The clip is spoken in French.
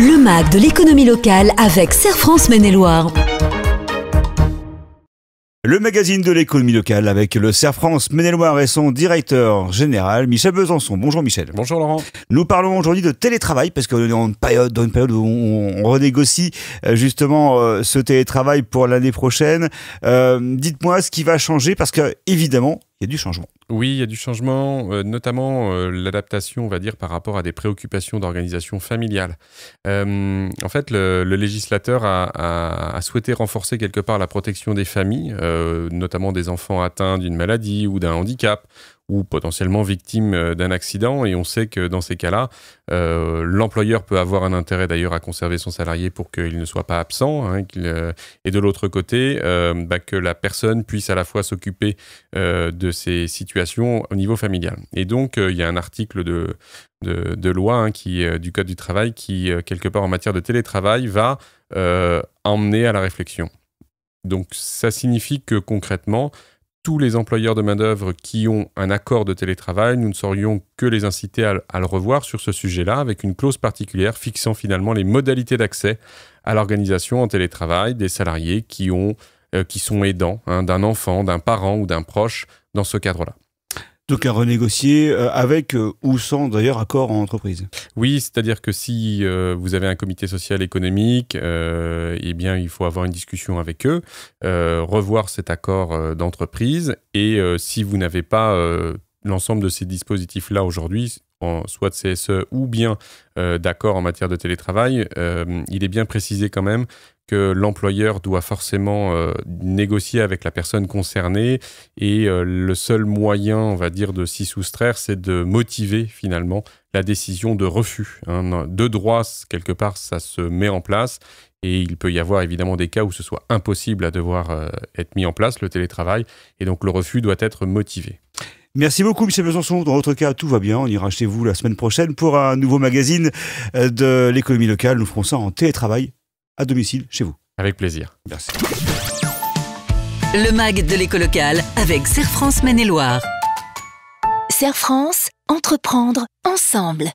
Le mag de l'économie locale avec Serre France Maine-et-Loire. Le magazine de l'économie locale avec le Cerf France Maine-et-Loire et son directeur général Michel Besançon. Bonjour Michel. Bonjour Laurent. Nous parlons aujourd'hui de télétravail parce qu'on est dans une période où on, renégocie euh, justement euh, ce télétravail pour l'année prochaine. Euh, dites-moi ce qui va changer parce que évidemment il y a du changement. Oui, il y a du changement, euh, notamment euh, l'adaptation, on va dire, par rapport à des préoccupations d'organisation familiale. Euh, en fait, le, législateur a, souhaité renforcer quelque part la protection des familles, notamment des enfants atteints d'une maladie ou d'un handicap, ou potentiellement victime euh, d'un accident. Et on sait que dans ces cas-là, euh, l'employeur peut avoir un intérêt d'ailleurs à conserver son salarié pour qu'il ne soit pas absent. Hein, euh, et de l'autre côté, bah, que la personne puisse à la fois s'occuper de ces situations au niveau familial. Et donc, il y a un article de, loi hein, qui, du Code du travail qui, quelque part en matière de télétravail, va emmener à la réflexion. Donc ça signifie que concrètement, tous les employeurs de main-d'œuvre qui ont un accord de télétravail, nous ne saurions que les inciter à, le revoir sur ce sujet-là, avec une clause particulière fixant finalement les modalités d'accès à l'organisation en télétravail des salariés qui, ont, euh, qui sont aidants hein, d'un enfant, d'un parent ou d'un proche dans ce cadre-là. Donc à renégocier euh, avec euh, ou sans d'ailleurs accord en entreprise. Oui, c'est-à-dire que si euh, vous avez un comité social économique, euh, eh bien il faut avoir une discussion avec eux, revoir cet accord d'entreprise et si vous n'avez pas l'ensemble de ces dispositifs-là aujourd'hui, en soit de CSE ou bien d'accord en matière de télétravail, il est bien précisé quand même que l'employeur doit forcément euh, négocier avec la personne concernée et euh, le seul moyen, on va dire, de s'y soustraire, c'est de motiver finalement la décision de refus. Hein. De droit, quelque part, ça se met en place et il peut y avoir évidemment des cas où ce soit impossible à devoir euh, être mis en place, le télétravail, et donc le refus doit être motivé. Merci beaucoup, M. Besançon. Dans votre cas, tout va bien. On ira chez vous la semaine prochaine pour un nouveau magazine de l'économie locale. Nous ferons ça en télétravail à domicile chez vous. Avec plaisir. Merci. Le MAG de l'éco-local avec Serre France Maine-et-Loire. Serre France, entreprendre ensemble.